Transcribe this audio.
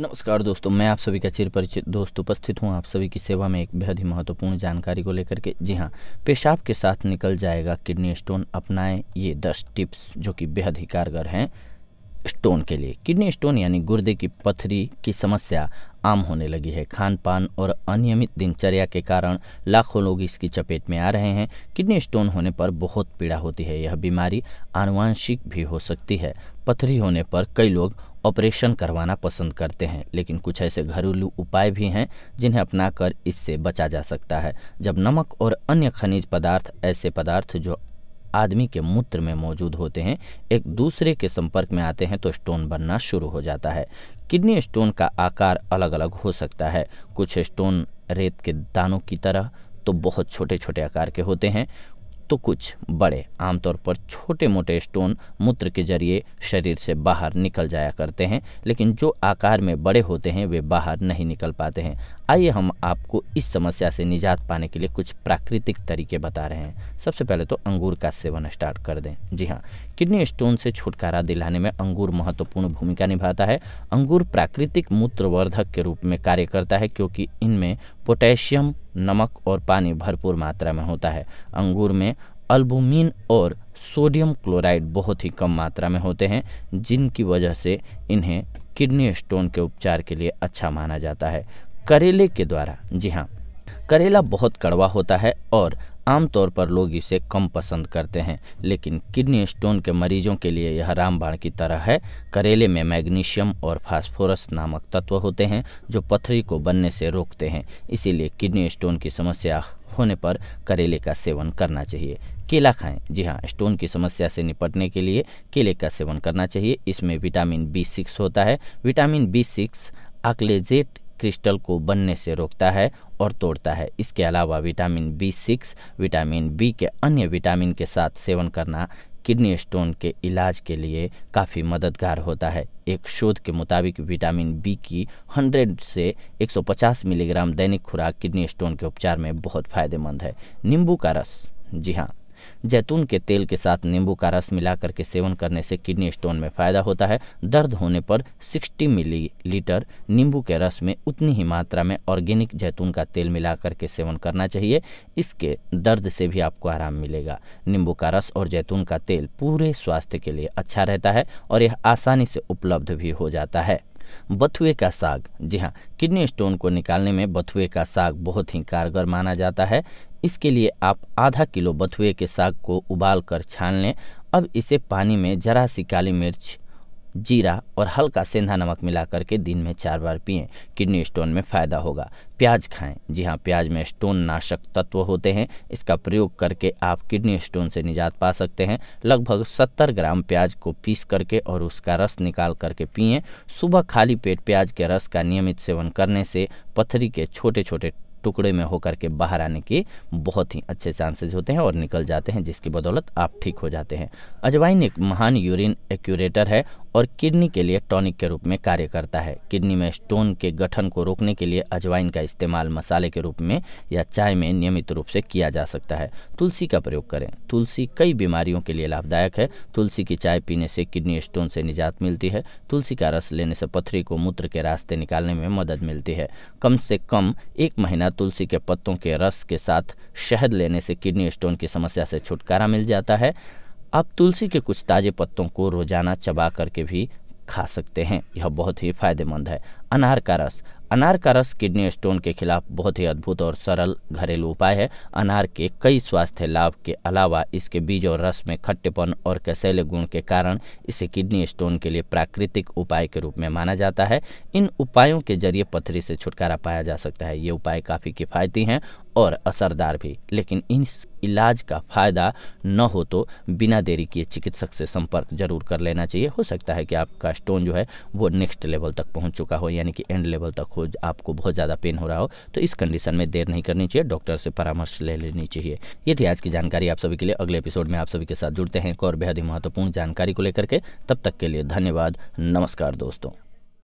नमस्कार दोस्तों मैं आप सभी का चिर परिचित दोस्त उपस्थित हूँ आप सभी की सेवा में एक बेहद ही महत्वपूर्ण जानकारी को लेकर के जी हाँ पेशाब के साथ निकल जाएगा किडनी स्टोन अपनाएं ये दस टिप्स जो कि बेहद ही कारगर हैं स्टोन के लिए किडनी स्टोन यानी गुर्दे की पथरी की समस्या आम होने लगी है खान पान और अनियमित दिनचर्या के कारण लाखों लोग इसकी चपेट में आ रहे हैं किडनी स्टोन होने पर बहुत पीड़ा होती है यह बीमारी आनुवांशिक भी हो सकती है पथरी होने पर कई लोग ऑपरेशन करवाना पसंद करते हैं लेकिन कुछ ऐसे घरेलू उपाय भी हैं जिन्हें अपनाकर इससे बचा जा सकता है जब नमक और अन्य खनिज पदार्थ ऐसे पदार्थ जो आदमी के मूत्र में मौजूद होते हैं एक दूसरे के संपर्क में आते हैं तो स्टोन बनना शुरू हो जाता है किडनी स्टोन का आकार अलग अलग हो सकता है कुछ स्टोन रेत के दानों की तरह तो बहुत छोटे छोटे आकार के होते हैं तो कुछ बड़े आमतौर पर छोटे मोटे स्टोन मूत्र के जरिए शरीर से बाहर निकल जाया करते हैं लेकिन जो आकार में बड़े होते हैं वे बाहर नहीं निकल पाते हैं आइए हम आपको इस समस्या से निजात पाने के लिए कुछ प्राकृतिक तरीके बता रहे हैं सबसे पहले तो अंगूर का सेवन स्टार्ट कर दें जी हाँ किडनी स्टोन से छुटकारा दिलाने में अंगूर महत्वपूर्ण भूमिका निभाता है अंगूर प्राकृतिक मूत्रवर्धक के रूप में कार्य करता है क्योंकि इनमें पोटेशियम नमक और पानी भरपूर मात्रा में होता है अंगूर में अल्बुमिन और सोडियम क्लोराइड बहुत ही कम मात्रा में होते हैं जिनकी वजह से इन्हें किडनी स्टोन के उपचार के लिए अच्छा माना जाता है करेले के द्वारा जी हाँ करेला बहुत कड़वा होता है और आमतौर पर लोग इसे कम पसंद करते हैं लेकिन किडनी स्टोन के मरीजों के लिए यह रामबाण की तरह है करेले में मैग्नीशियम और फास्फोरस नामक तत्व होते हैं जो पथरी को बनने से रोकते हैं इसीलिए किडनी स्टोन की समस्या होने पर करेले का सेवन करना चाहिए केला खाएं जी हाँ स्टोन की समस्या से निपटने के लिए केले का सेवन करना चाहिए इसमें विटामिन बी सिक्स होता है vitamin B six oxalate crystal को बनने से रोकता है और तोड़ता है इसके अलावा vitamin B six vitamin B के अन्य विटामिन के साथ सेवन करना किडनी स्टोन के इलाज के लिए काफ़ी मददगार होता है एक शोध के मुताबिक विटामिन बी की 100 से 150 मिलीग्राम दैनिक खुराक किडनी स्टोन के उपचार में बहुत फायदेमंद है नींबू का रस जी हाँ जैतून के तेल के साथ नींबू का रस मिलाकर के सेवन करने से किडनी स्टोन में फ़ायदा होता है दर्द होने पर 60 मिलीलीटर नींबू के रस में उतनी ही मात्रा में ऑर्गेनिक जैतून का तेल मिलाकर के सेवन करना चाहिए इसके दर्द से भी आपको आराम मिलेगा नींबू का रस और जैतून का तेल पूरे स्वास्थ्य के लिए अच्छा रहता है और यह आसानी से उपलब्ध भी हो जाता है बथुए का साग जी हाँ किडनी स्टोन को निकालने में बथुए का साग बहुत ही कारगर माना जाता है इसके लिए आप आधा किलो बथुए के साग को उबाल कर छान लें अब इसे पानी में जरा सी काली मिर्च जीरा और हल्का सेंधा नमक मिला करके दिन में चार बार पिएं किडनी स्टोन में फ़ायदा होगा प्याज खाएं जी हाँ प्याज में स्टोन नाशक तत्व होते हैं इसका प्रयोग करके आप किडनी स्टोन से निजात पा सकते हैं लगभग 70 ग्राम प्याज को पीस करके और उसका रस निकाल करके पिए सुबह खाली पेट प्याज के रस का नियमित सेवन करने से पथरी के छोटे छोटे टुकड़े में होकर के बाहर आने के बहुत ही अच्छे चांसेस होते हैं और निकल जाते हैं जिसकी बदौलत आप ठीक हो जाते हैं अजवाइन एक महान यूरिन एक्यूरेटर है और किडनी के लिए टॉनिक के रूप में कार्य करता है किडनी में स्टोन के गठन को रोकने के लिए अजवाइन का इस्तेमाल मसाले के रूप में या चाय में नियमित रूप से किया जा सकता है तुलसी का प्रयोग करें तुलसी कई बीमारियों के लिए लाभदायक है तुलसी की चाय पीने से किडनी स्टोन से निजात मिलती है तुलसी का रस लेने से पथरी को मूत्र के रास्ते निकालने में मदद मिलती है कम से कम एक महीना तुलसी के पत्तों के रस के साथ शहद लेने से किडनी स्टोन की समस्या से छुटकारा मिल जाता है आप तुलसी के कुछ ताज़े पत्तों को रोज़ाना चबा करके भी खा सकते हैं यह बहुत ही फायदेमंद है अनार का रस अनार का रस किडनी स्टोन के खिलाफ बहुत ही अद्भुत और सरल घरेलू उपाय है अनार के कई स्वास्थ्य लाभ के अलावा इसके बीज और रस में खट्टेपन और कैसेले गुण के कारण इसे किडनी स्टोन के लिए प्राकृतिक उपाय के रूप में माना जाता है इन उपायों के जरिए पथरी से छुटकारा पाया जा सकता है ये उपाय काफ़ी किफ़ायती हैं और असरदार भी लेकिन इन इलाज का फ़ायदा न हो तो बिना देरी किए चिकित्सक से संपर्क जरूर कर लेना चाहिए हो सकता है कि आपका स्टोन जो है वो नेक्स्ट लेवल तक पहुंच चुका हो यानी कि एंड लेवल तक हो आपको बहुत ज़्यादा पेन हो रहा हो तो इस कंडीशन में देर नहीं करनी चाहिए डॉक्टर से परामर्श ले लेनी चाहिए ये थी आज की जानकारी आप सभी के लिए अगले एपिसोड में आप सभी के साथ जुड़ते हैं एक और बेहद ही महत्वपूर्ण जानकारी को लेकर के तब तक के लिए धन्यवाद नमस्कार दोस्तों